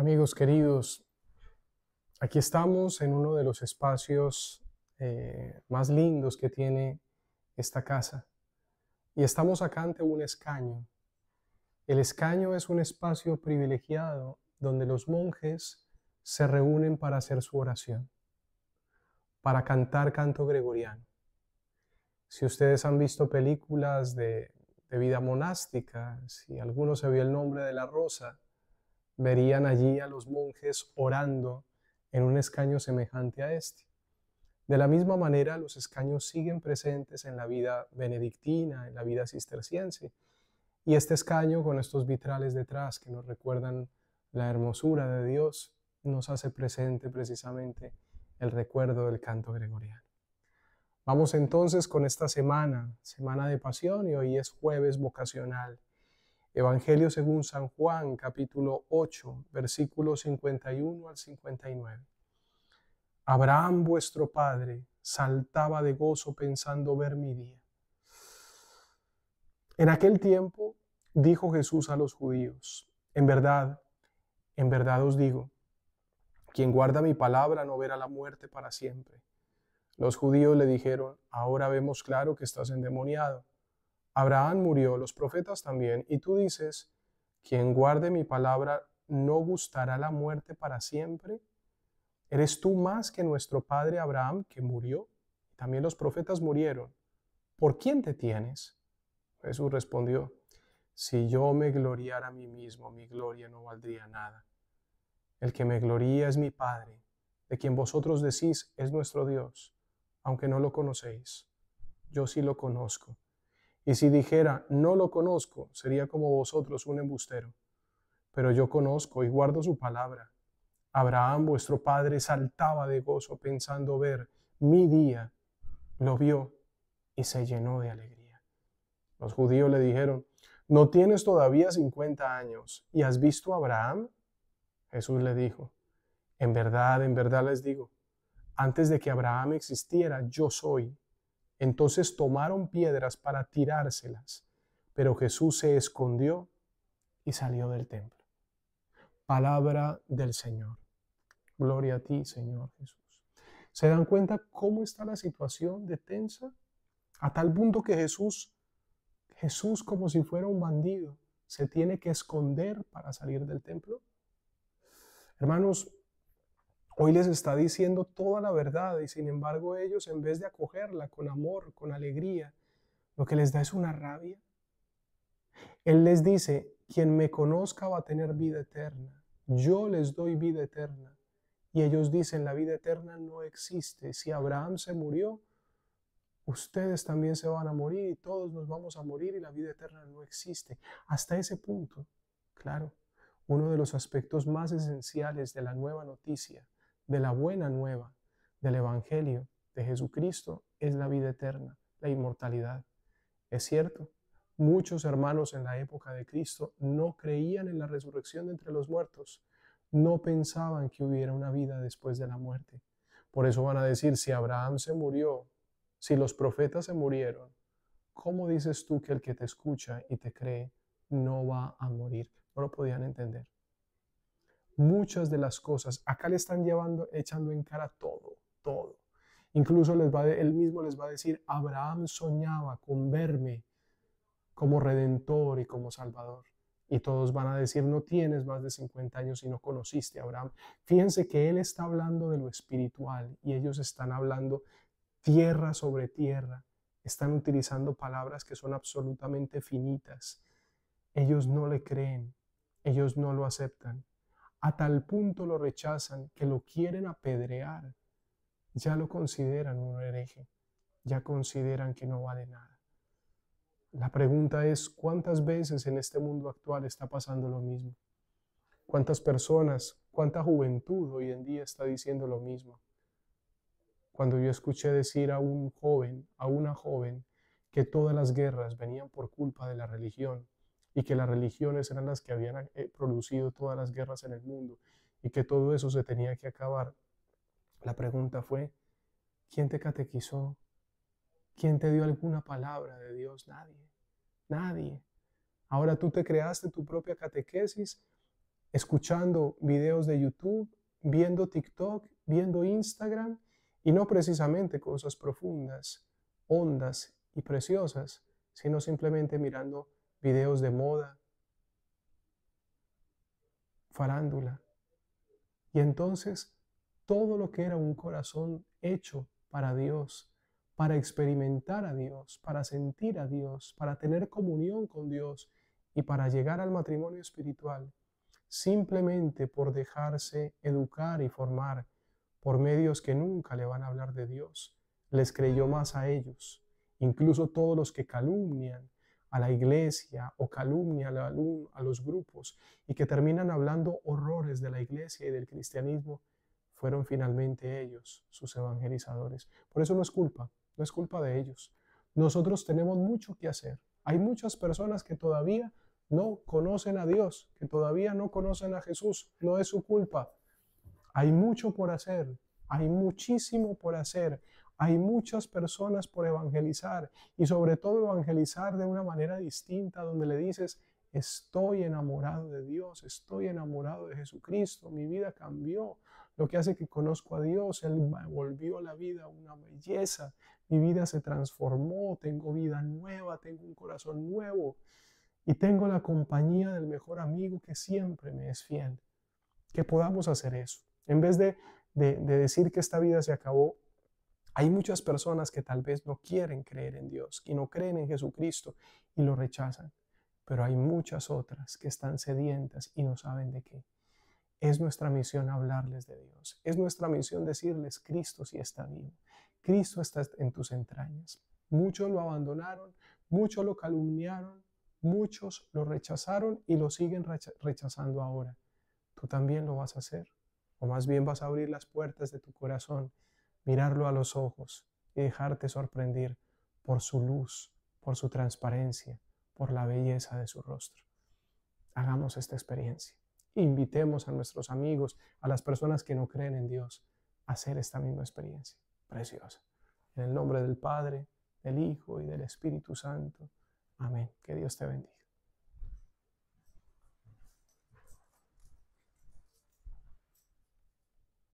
Amigos queridos, aquí estamos en uno de los espacios eh, más lindos que tiene esta casa y estamos acá ante un escaño. El escaño es un espacio privilegiado donde los monjes se reúnen para hacer su oración, para cantar canto gregoriano. Si ustedes han visto películas de, de vida monástica, si alguno se vio el nombre de la rosa, verían allí a los monjes orando en un escaño semejante a este. De la misma manera, los escaños siguen presentes en la vida benedictina, en la vida cisterciense. Y este escaño con estos vitrales detrás que nos recuerdan la hermosura de Dios, nos hace presente precisamente el recuerdo del canto gregoriano. Vamos entonces con esta semana, semana de pasión, y hoy es jueves vocacional Evangelio según San Juan, capítulo 8, versículos 51 al 59. Abraham vuestro padre saltaba de gozo pensando ver mi día. En aquel tiempo dijo Jesús a los judíos, en verdad, en verdad os digo, quien guarda mi palabra no verá la muerte para siempre. Los judíos le dijeron, ahora vemos claro que estás endemoniado. Abraham murió, los profetas también, y tú dices, quien guarde mi palabra no gustará la muerte para siempre. ¿Eres tú más que nuestro padre Abraham que murió? También los profetas murieron. ¿Por quién te tienes? Jesús respondió, si yo me gloriara a mí mismo, mi gloria no valdría nada. El que me gloría es mi Padre, de quien vosotros decís es nuestro Dios, aunque no lo conocéis. Yo sí lo conozco y si dijera, no lo conozco, sería como vosotros un embustero. Pero yo conozco y guardo su palabra. Abraham vuestro padre saltaba de gozo pensando ver mi día. Lo vio y se llenó de alegría. Los judíos le dijeron, ¿no tienes todavía 50 años y has visto a Abraham? Jesús le dijo, en verdad, en verdad les digo, antes de que Abraham existiera, yo soy. Entonces tomaron piedras para tirárselas, pero Jesús se escondió y salió del templo. Palabra del Señor. Gloria a ti, Señor Jesús. ¿Se dan cuenta cómo está la situación de tensa? A tal punto que Jesús, Jesús como si fuera un bandido, se tiene que esconder para salir del templo. Hermanos, Hoy les está diciendo toda la verdad y sin embargo ellos en vez de acogerla con amor, con alegría, lo que les da es una rabia. Él les dice, quien me conozca va a tener vida eterna. Yo les doy vida eterna. Y ellos dicen, la vida eterna no existe. Si Abraham se murió, ustedes también se van a morir y todos nos vamos a morir y la vida eterna no existe. Hasta ese punto, claro, uno de los aspectos más esenciales de la nueva noticia de la buena nueva, del Evangelio de Jesucristo, es la vida eterna, la inmortalidad. Es cierto, muchos hermanos en la época de Cristo no creían en la resurrección de entre los muertos, no pensaban que hubiera una vida después de la muerte. Por eso van a decir, si Abraham se murió, si los profetas se murieron, ¿cómo dices tú que el que te escucha y te cree no va a morir? No lo podían entender muchas de las cosas. Acá le están llevando, echando en cara todo, todo. Incluso les va él mismo les va a decir, Abraham soñaba con verme como redentor y como salvador. Y todos van a decir, no tienes más de 50 años y no conociste a Abraham. Fíjense que él está hablando de lo espiritual y ellos están hablando tierra sobre tierra. Están utilizando palabras que son absolutamente finitas. Ellos no le creen, ellos no lo aceptan. A tal punto lo rechazan que lo quieren apedrear. Ya lo consideran un hereje. Ya consideran que no vale nada. La pregunta es, ¿cuántas veces en este mundo actual está pasando lo mismo? ¿Cuántas personas, cuánta juventud hoy en día está diciendo lo mismo? Cuando yo escuché decir a un joven, a una joven, que todas las guerras venían por culpa de la religión, y que las religiones eran las que habían eh, producido todas las guerras en el mundo y que todo eso se tenía que acabar. La pregunta fue, ¿quién te catequizó? ¿Quién te dio alguna palabra de Dios? Nadie, nadie. Ahora tú te creaste tu propia catequesis escuchando videos de YouTube, viendo TikTok, viendo Instagram y no precisamente cosas profundas, hondas y preciosas, sino simplemente mirando videos de moda, farándula. Y entonces todo lo que era un corazón hecho para Dios, para experimentar a Dios, para sentir a Dios, para tener comunión con Dios y para llegar al matrimonio espiritual, simplemente por dejarse educar y formar por medios que nunca le van a hablar de Dios, les creyó más a ellos. Incluso todos los que calumnian, a la iglesia o calumnia a los grupos y que terminan hablando horrores de la iglesia y del cristianismo, fueron finalmente ellos, sus evangelizadores. Por eso no es culpa, no es culpa de ellos. Nosotros tenemos mucho que hacer. Hay muchas personas que todavía no conocen a Dios, que todavía no conocen a Jesús. No es su culpa. Hay mucho por hacer, hay muchísimo por hacer. Hay muchas personas por evangelizar y sobre todo evangelizar de una manera distinta donde le dices, estoy enamorado de Dios, estoy enamorado de Jesucristo, mi vida cambió, lo que hace que conozco a Dios, Él volvió la vida una belleza, mi vida se transformó, tengo vida nueva, tengo un corazón nuevo y tengo la compañía del mejor amigo que siempre me es fiel. Que podamos hacer eso. En vez de decir que esta vida se acabó, hay muchas personas que tal vez no quieren creer en Dios y no creen en Jesucristo y lo rechazan, pero hay muchas otras que están sedientas y no saben de qué. Es nuestra misión hablarles de Dios, es nuestra misión decirles, Cristo sí está vivo, Cristo está en tus entrañas. Muchos lo abandonaron, muchos lo calumniaron, muchos lo rechazaron y lo siguen rechazando ahora. Tú también lo vas a hacer, o más bien vas a abrir las puertas de tu corazón mirarlo a los ojos y dejarte sorprender por su luz, por su transparencia, por la belleza de su rostro. Hagamos esta experiencia. Invitemos a nuestros amigos, a las personas que no creen en Dios, a hacer esta misma experiencia. Preciosa. En el nombre del Padre, del Hijo y del Espíritu Santo. Amén. Que Dios te bendiga.